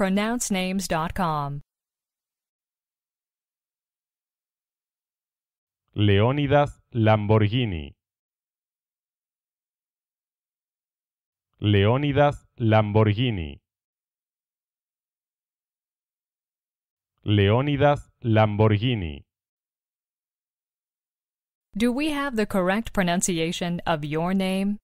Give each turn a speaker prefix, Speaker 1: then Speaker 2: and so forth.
Speaker 1: pronouncenames.com.
Speaker 2: Leónidas Lamborghini. Leónidas Lamborghini. Leónidas Lamborghini.
Speaker 1: Do we have the correct pronunciation of your name?